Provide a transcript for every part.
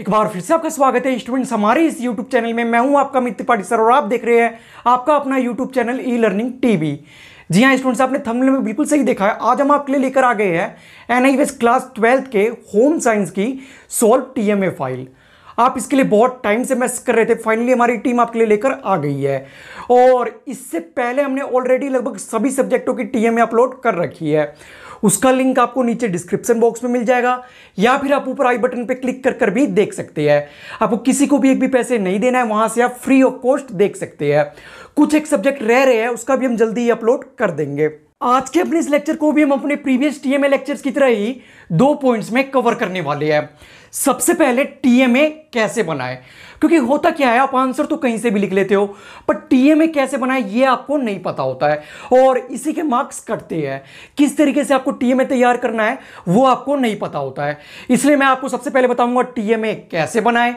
एक बार फिर से आपका स्वागत है स्टूडेंट्स हमारे इस यूट्यूब चैनल में मैं हूं आपका मित्र पाटी सर और आप देख रहे हैं आपका अपना YouTube channel E learning TV जी हाँ स्टूडेंट्स आपने थंबनेल में बिल्कुल सही देखा है आज हम आपके लिए लेकर आ गए हैं एन आई क्लास ट्वेल्थ के होम साइंस की सॉल्व टी फाइल आप इसके लिए बहुत टाइम से मैस कर रहे थे फाइनली हमारी टीम आपके लिए लेकर आ गई है और इससे पहले हमने ऑलरेडी लगभग सभी सब्जेक्टों की टीएमए अपलोड कर रखी है उसका लिंक आपको नीचे डिस्क्रिप्शन बॉक्स में मिल जाएगा या फिर आप ऊपर आई बटन पर क्लिक कर कर भी देख सकते हैं आपको किसी को भी एक भी पैसे नहीं देना है वहां से आप फ्री ऑफ कॉस्ट देख सकते हैं कुछ एक सब्जेक्ट रह रहे हैं उसका भी हम जल्दी ही अपलोड कर देंगे आज के अपने इस लेक्चर को भी हम अपने प्रीवियस टीएमए लेक्चर्स की तरह ही दो पॉइंट्स में कवर करने वाले हैं सबसे पहले टीएमए कैसे बनाए क्योंकि होता क्या है आप आंसर तो कहीं से भी लिख लेते हो पर टीएमए कैसे बनाए ये आपको नहीं पता होता है और इसी के मार्क्स कटते हैं किस तरीके से आपको टीएमए तैयार करना है वो आपको नहीं पता होता है इसलिए मैं आपको सबसे पहले बताऊंगा टीएमए कैसे बनाए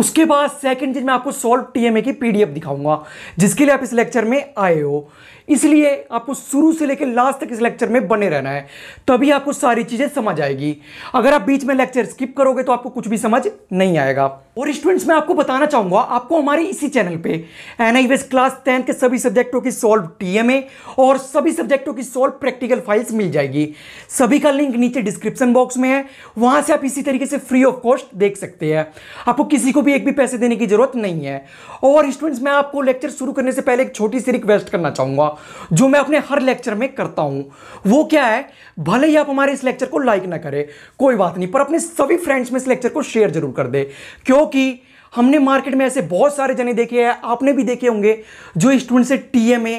उसके बाद सेकंड चीज़ मैं आपको सॉल्व टीएमए की पीडीएफ दिखाऊंगा जिसके लिए आप इस लेक्चर में आए हो इसलिए आपको शुरू से लेकर लास्ट तक इस लेक्चर में बने रहना है तभी आपको सारी चीज़ें समझ आएगी अगर आप बीच में लेक्चर स्किप करोगे तो आपको कुछ भी समझ नहीं आएगा और स्टूडेंट्स मैं आपको बताना चाहूंगा आपको हमारे इसी चैनल पे एनआईवीएस क्लास टेंथ के सभी सब्जेक्टों की सॉल्व टीएमए और सभी सब्जेक्टों की सॉल्व प्रैक्टिकल फाइल्स मिल जाएगी सभी का लिंक नीचे डिस्क्रिप्शन बॉक्स में है वहां से आप इसी तरीके से फ्री ऑफ कॉस्ट देख सकते हैं आपको किसी को भी एक भी पैसे देने की ज़रूरत नहीं है और स्टूडेंट्स मैं आपको लेक्चर शुरू करने से पहले एक छोटी सी रिक्वेस्ट करना चाहूंगा जो मैं अपने हर लेक्चर में करता हूं वो क्या है भले ही आप हमारे इस लेक्चर को लाइक ना करें कोई बात नहीं पर अपने सभी फ्रेंड्स में इस लेक्चर को शेयर जरूर कर दे क्योंकि हमने मार्केट में ऐसे बहुत सारे जने देखे हैं आपने भी देखे होंगे जो स्टूडेंट से टीएमए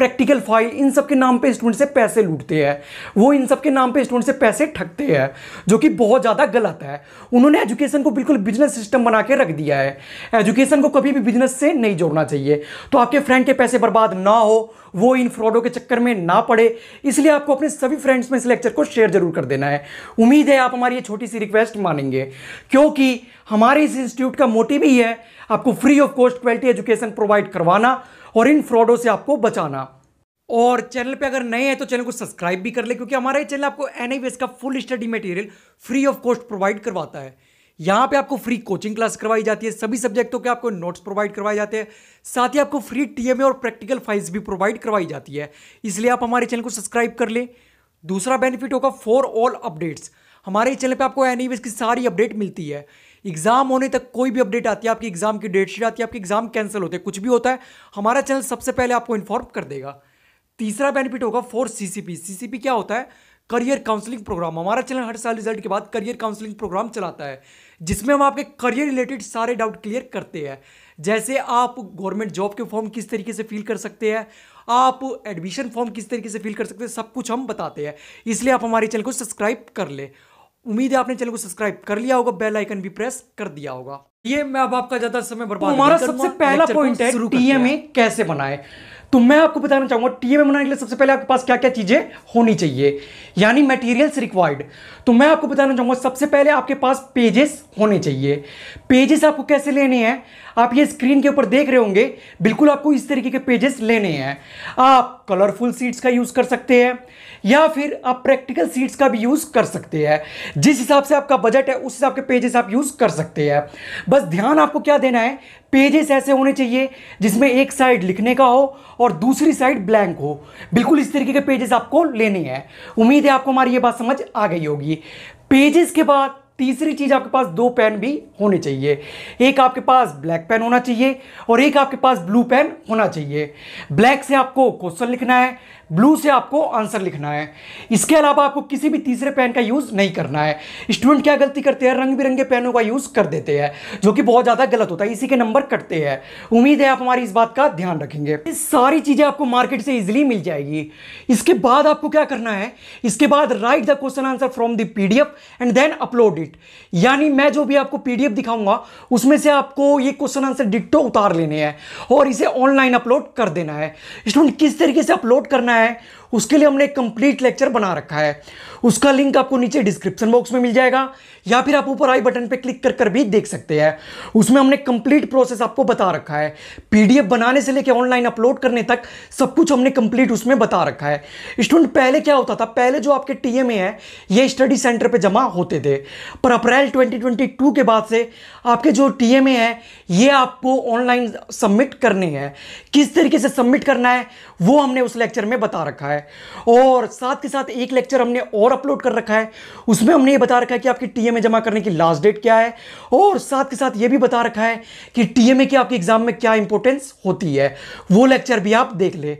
प्रैक्टिकल फाइल इन सब के नाम पे स्टूडेंट से पैसे लूटते हैं वो इन सब के नाम पे स्टूडेंट से पैसे ठगते हैं जो कि बहुत ज़्यादा गलत है उन्होंने एजुकेशन को बिल्कुल बिजनेस सिस्टम बना के रख दिया है एजुकेशन को कभी भी बिजनेस से नहीं जोड़ना चाहिए तो आपके फ्रेंड के पैसे बर्बाद ना हो वो इन फ्रॉडों के चक्कर में ना पड़े इसलिए आपको अपने सभी फ्रेंड्स में इस लेक्चर को शेयर जरूर कर देना है उम्मीद है आप हमारी ये छोटी सी रिक्वेस्ट मानेंगे क्योंकि हमारे इस इंस्टीट्यूट का मोटिव ही है आपको free of cost quality education provide करवाना और इन फ्रॉडों से आपको बचाना और चैनल पे अगर नए हैं तो चैनल को सब्सक्राइब भी कर ले क्योंकि हमारा ये चैनल आपको एन का full study material free of cost provide करवाता है यहाँ पे आपको फ्री कोचिंग क्लास करवाई जाती है सभी सब्जेक्टों के आपको नोट्स प्रोवाइड करवाए जाते हैं साथ ही आपको फ्री टीएमए और प्रैक्टिकल फाइल्स भी प्रोवाइड करवाई जाती है इसलिए आप हमारे चैनल को सब्सक्राइब कर लें दूसरा बेनिफिट होगा फॉर ऑल अपडेट्स हमारे चैनल पर आपको एन की सारी अपडेट मिलती है एग्जाम होने तक कोई भी अपडेट आती है आपकी एग्जाम की डेट शीट आती है आपके एग्जाम कैंसिल होते हैं कुछ भी होता है हमारा चैनल सबसे पहले आपको इन्फॉर्म कर देगा तीसरा बेनिफिट होगा फॉर सीसीपी सीसीपी क्या होता है करियर काउंसलिंग प्रोग्राम हमारा चैनल हर साल रिजल्ट के बाद करियर काउंसलिंग प्रोग्राम चलाता है जिसमें हम आपके करियर रिलेटेड सारे डाउट क्लियर करते हैं जैसे आप गवर्नमेंट जॉब के फॉर्म किस तरीके से फिल कर सकते हैं आप एडमिशन फॉर्म किस तरीके से फिल कर सकते हैं सब कुछ हम बताते हैं इसलिए आप हमारे चैनल को सब्सक्राइब कर लें उम्मीद है आपने चैनल को सब्सक्राइब कर लिया होगा बेल आइकन भी प्रेस कर दिया होगा ये मैं अब आपका ज्यादा समय बर्बाद हमारा सबसे पहला पॉइंट है टीएमए कैसे बनाए तो मैं आपको बताना चाहूंगा टीएमए बनाने के लिए सबसे पहले आपके पास क्या क्या चीजें होनी चाहिए यानी मटेरियल्स रिक्वायर्ड तो मैं आपको बताना चाहूंगा सबसे पहले आपके पास पेजेस होने चाहिए पेजेस आपको कैसे लेने हैं आप ये स्क्रीन के ऊपर देख रहे होंगे बिल्कुल आपको इस तरीके के पेजेस लेने हैं आप कलरफुल सीड्स का यूज़ कर सकते हैं या फिर आप प्रैक्टिकल सीड्स का भी यूज़ कर सकते हैं जिस हिसाब से आपका बजट है उस हिसाब के पेजेस आप यूज़ कर सकते हैं बस ध्यान आपको क्या देना है पेजेस ऐसे होने चाहिए जिसमें एक साइड लिखने का हो और दूसरी साइड ब्लैंक हो बिल्कुल इस तरीके के पेजेस आपको लेने हैं उम्मीद है आपको हमारी ये बात समझ आ गई होगी पेजेस के बाद तीसरी चीज़ आपके पास दो पेन भी होने चाहिए एक आपके पास ब्लैक पेन होना चाहिए और एक आपके पास ब्लू पेन होना चाहिए ब्लैक से आपको क्वेश्चन लिखना है ब्लू से आपको आंसर लिखना है इसके अलावा आपको किसी भी तीसरे पेन का यूज़ नहीं करना है स्टूडेंट क्या गलती करते हैं रंग बिरंगे पेनों का यूज़ कर देते हैं जो कि बहुत ज़्यादा गलत होता है इसी के नंबर कटते हैं उम्मीद है आप हमारी इस बात का ध्यान रखेंगे सारी चीज़ें आपको मार्केट से इजिली मिल जाएगी इसके बाद आपको क्या करना है इसके बाद write the question answer from the P and then upload it यानी मैं जो भी आपको पीडीएफ दिखाऊंगा उसमें से आपको ये क्वेश्चन आंसर डिक्टो उतार लेने हैं और इसे ऑनलाइन अपलोड कर देना है स्टूडेंट किस तरीके से अपलोड करना है okay उसके लिए हमने कंप्लीट लेक्चर बना रखा है उसका लिंक आपको नीचे डिस्क्रिप्शन बॉक्स में मिल जाएगा या फिर आप ऊपर आई बटन पर क्लिक कर कर भी देख सकते हैं उसमें हमने कंप्लीट प्रोसेस आपको बता रखा है पीडीएफ बनाने से लेकर ऑनलाइन अपलोड करने तक सब कुछ हमने कंप्लीट उसमें बता रखा है स्टूडेंट पहले क्या होता था पहले जो आपके टीएमए है ये स्टडी सेंटर पर जमा होते थे पर अप्रैल ट्वेंटी के बाद से आपके जो टीएमए है ये आपको ऑनलाइन सबमिट करने हैं किस तरीके से सबमिट करना है वो हमने उस लेक्चर में बता रखा है है और साथ के साथ एक लेक्चर हमने और अपलोड कर रखा है उसमें हमने ये बता रखा है कि आपकी टी में जमा करने की लास्ट डेट क्या है और साथ के साथ ये भी बता रखा है कि टी में की आपके एग्जाम में क्या इंपॉर्टेंस होती है वो लेक्चर भी आप देख ले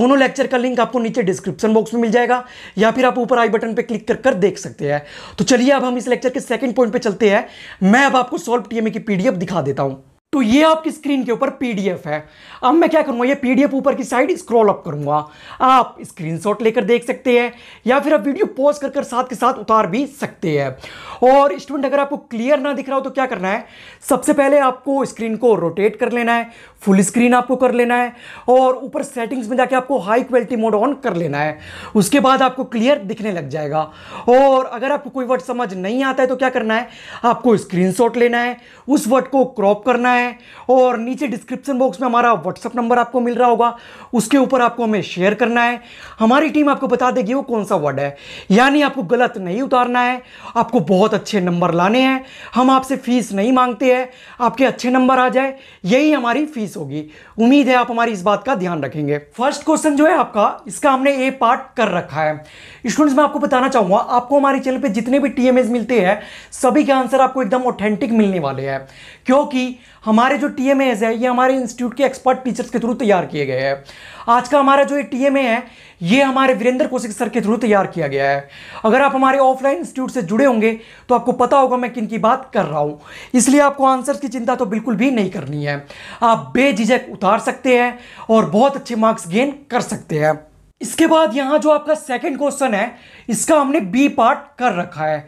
दोनों लेक्चर का लिंक आपको नीचे डिस्क्रिप्शन बॉक्स में मिल जाएगा या फिर आप ऊपर आई बटन पर क्लिक कर, कर देख सकते हैं तो चलिए अब हम इस लेक्चर के सेकेंड पॉइंट पर चलते हैं मैं अब आपको सॉल्व टी की पीडीएफ दिखा देता हूँ तो ये आपकी स्क्रीन के ऊपर पीडीएफ है अब मैं क्या करूंगा ये पीडीएफ ऊपर की साइड स्क्रॉल अप करूंगा आप स्क्रीनशॉट लेकर देख सकते हैं या फिर आप वीडियो पॉज कर, कर साथ के साथ उतार भी सकते हैं और स्टूडेंट अगर आपको क्लियर ना दिख रहा हो तो क्या करना है सबसे पहले आपको स्क्रीन को रोटेट कर लेना है फुल स्क्रीन आपको कर लेना है और ऊपर सेटिंग्स में जाके आपको हाई क्वालिटी मोड ऑन कर लेना है उसके बाद आपको क्लियर दिखने लग जाएगा और अगर आपको कोई वर्ड समझ नहीं आता है तो क्या करना है आपको स्क्रीनशॉट लेना है उस वर्ड को क्रॉप करना है और नीचे डिस्क्रिप्शन बॉक्स में हमारा व्हाट्सअप नंबर आपको मिल रहा होगा उसके ऊपर आपको हमें शेयर करना है हमारी टीम आपको बता देगी वो कौन सा वर्ड है यानी आपको गलत नहीं उतारना है आपको बहुत अच्छे नंबर लाने हैं हम आपसे फीस नहीं मांगते हैं आपके अच्छे नंबर आ जाए यही हमारी फीस होगी उम्मीद है आप हमारी इस बात का ध्यान रखेंगे फर्स्ट क्वेश्चन जो है आपका इसका हमने ए पार्ट कर रखा है स्टूडेंट्स मैं आपको बताना चाहूंगा आपको हमारे चैनल पर जितने भी टी मिलते हैं सभी के आंसर आपको एकदम ऑथेंटिक मिलने वाले हैं क्योंकि हमारे जो टी है ये हमारे इंस्टीट्यूट के एक्सपर्ट टीचर्स के थ्रू तैयार किए गए हैं आज का हमारा जो ये टी है ये हमारे वीरेंद्र कौशिक सर के थ्रू तैयार किया गया है अगर आप हमारे ऑफलाइन इंस्टीट्यूट से जुड़े होंगे तो आपको पता होगा मैं किन की बात कर रहा हूं इसलिए आपको आंसर्स की चिंता तो बिल्कुल भी नहीं करनी है आप बेझिझक उतार सकते हैं और बहुत अच्छे मार्क्स गेन कर सकते हैं इसके बाद यहाँ जो आपका सेकंड क्वेश्चन है इसका हमने बी पार्ट कर रखा है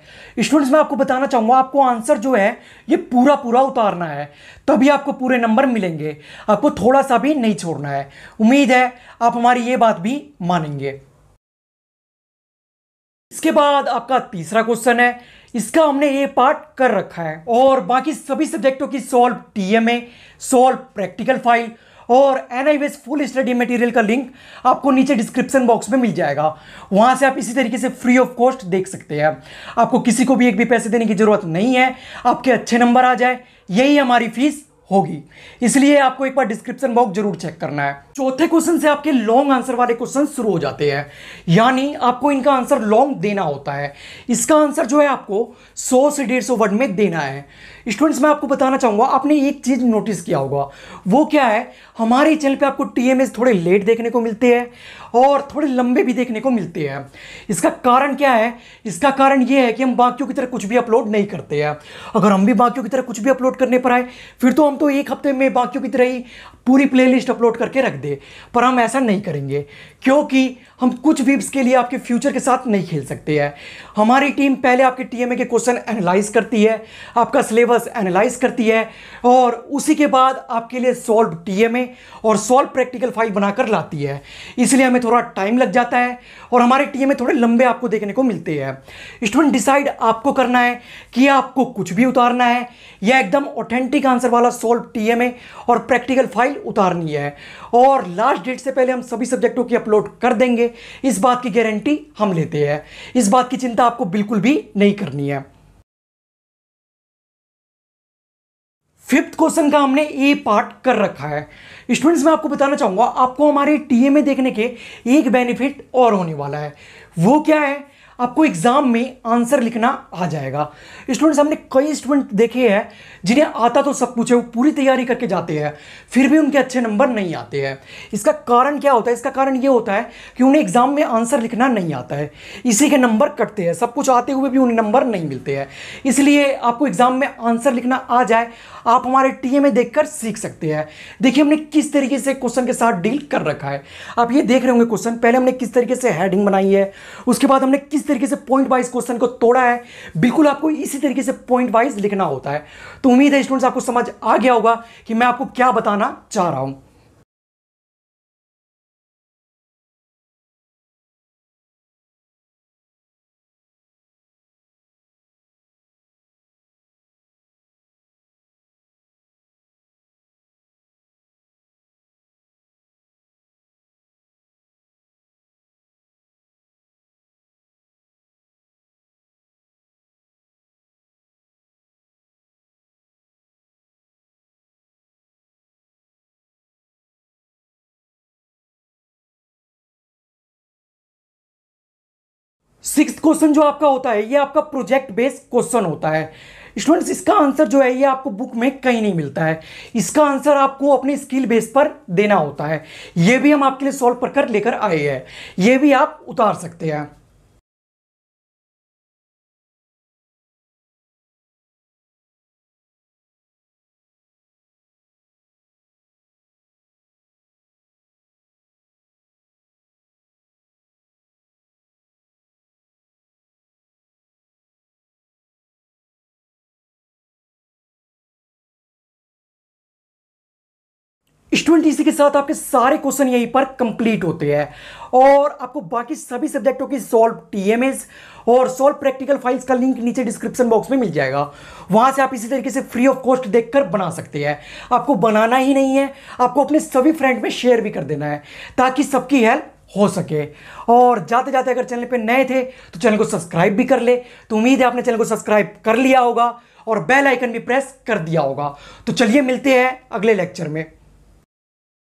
स्टूडेंट्स मैं आपको बताना चाहूँगा आपको आंसर जो है ये पूरा पूरा उतारना है तभी आपको पूरे नंबर मिलेंगे आपको थोड़ा सा भी नहीं छोड़ना है उम्मीद है आप हमारी ये बात भी मानेंगे इसके बाद आपका तीसरा क्वेश्चन है इसका हमने ये पार्ट कर रखा है और बाकी सभी सब्जेक्टों की solve TMA solve practical file और N I full study material का लिंक आपको नीचे डिस्क्रिप्शन बॉक्स में मिल जाएगा वहाँ से आप इसी तरीके से फ्री ऑफ कॉस्ट देख सकते हैं आपको किसी को भी एक भी पैसे देने की ज़रूरत नहीं है आपके अच्छे नंबर आ जाए यही हमारी फीस होगी इसलिए आपको एक बार डिस्क्रिप्शन बॉक्स जरूर चेक करना है चौथे क्वेश्चन से आपके लॉन्ग आंसर वाले क्वेश्चन शुरू हो जाते हैं यानी आपको इनका आंसर लॉन्ग देना होता है इसका आंसर जो है आपको 100 से 150 वर्ड में देना है स्टूडेंट्स मैं आपको बताना चाहूंगा आपने एक चीज़ नोटिस किया होगा वो क्या है हमारे चैनल पर आपको टी थोड़े लेट देखने को मिलते हैं और थोड़े लंबे भी देखने को मिलते हैं इसका कारण क्या है इसका कारण ये है कि हम बाकियों की तरह कुछ भी अपलोड नहीं करते हैं अगर हम भी बाकियों की तरह कुछ भी अपलोड करने पर आए फिर तो हम तो एक हफ्ते में बाकियों की तरह ही पूरी प्लेलिस्ट अपलोड करके रख दे पर हम ऐसा नहीं करेंगे क्योंकि हम कुछ वीप्स के लिए आपके फ्यूचर के साथ नहीं खेल सकते हैं हमारी टीम पहले आपके टीएमए के क्वेश्चन एनालाइज करती है आपका सिलेबस एनालाइज करती है और उसी के बाद आपके लिए सॉल्व टीएमए और सॉल्व प्रैक्टिकल फाइल बनाकर लाती है इसलिए हमें थोड़ा टाइम लग जाता है और हमारे टीएमए थोड़े लंबे आपको देखने को मिलते हैं स्टूडेंट डिसाइड आपको करना है कि आपको कुछ भी उतारना है या एकदम ऑथेंटिक आंसर वाला सॉल्व टीएमए और प्रैक्टिकल फाइल उतारनी है और लास्ट डेट से पहले हम सभी सब्जेक्टों की अपलोड कर देंगे इस बात की गारंटी हम लेते हैं इस बात की चिंता आपको बिल्कुल भी नहीं करनी है फिफ्थ क्वेश्चन का हमने ए पार्ट कर रखा है स्टूडेंट्स मैं आपको बताना चाहूंगा आपको हमारे टीएमए देखने के एक बेनिफिट और होने वाला है वो क्या है आपको एग्जाम में आंसर लिखना आ जाएगा स्टूडेंट्स हमने कई स्टूडेंट देखे हैं जिन्हें आता तो सब कुछ है वो पूरी तैयारी करके जाते हैं फिर भी उनके अच्छे नंबर नहीं आते हैं इसका कारण क्या होता है इसका कारण ये होता है कि उन्हें एग्जाम में आंसर लिखना नहीं आता है इसी के नंबर कटते हैं सब कुछ आते हुए भी उन्हें नंबर नहीं मिलते हैं इसलिए आपको एग्जाम में आंसर लिखना आ जाए आप हमारे टी ए में कर सीख सकते हैं देखिए हमने किस तरीके से क्वेश्चन के साथ डील कर रखा है आप ये देख रहे होंगे क्वेश्चन पहले हमने किस तरीके से हेडिंग बनाई है उसके बाद हमने किस तरीके से पॉइंट वाइज क्वेश्चन को तोड़ा है बिल्कुल आपको इसी तरीके से पॉइंट वाइज लिखना होता है तो उम्मीद है स्टूडेंट्स आपको समझ आ गया होगा कि मैं आपको क्या बताना चाह रहा हूँ सिक्स क्वेश्चन जो आपका होता है ये आपका प्रोजेक्ट बेस्ड क्वेश्चन होता है स्टूडेंट्स इसका आंसर जो है ये आपको बुक में कहीं नहीं मिलता है इसका आंसर आपको अपने स्किल बेस पर देना होता है ये भी हम आपके लिए सॉल्व कर लेकर आए हैं ये भी आप उतार सकते हैं स्टूडेंट इसी के साथ आपके सारे क्वेश्चन यहीं पर कंप्लीट होते हैं और आपको बाकी सभी सब्जेक्टों की सॉल्व टीएमएस और सॉल्व प्रैक्टिकल फाइल्स का लिंक नीचे डिस्क्रिप्शन बॉक्स में मिल जाएगा वहाँ से आप इसी तरीके से फ्री ऑफ कॉस्ट देखकर बना सकते हैं आपको बनाना ही नहीं है आपको अपने सभी फ्रेंड में शेयर भी कर देना है ताकि सबकी हेल्प हो सके और जाते जाते अगर चैनल पर नए थे तो चैनल को सब्सक्राइब भी कर ले तो उम्मीद है आपने चैनल को सब्सक्राइब कर लिया होगा और बेल आइकन भी प्रेस कर दिया होगा तो चलिए मिलते हैं अगले लेक्चर में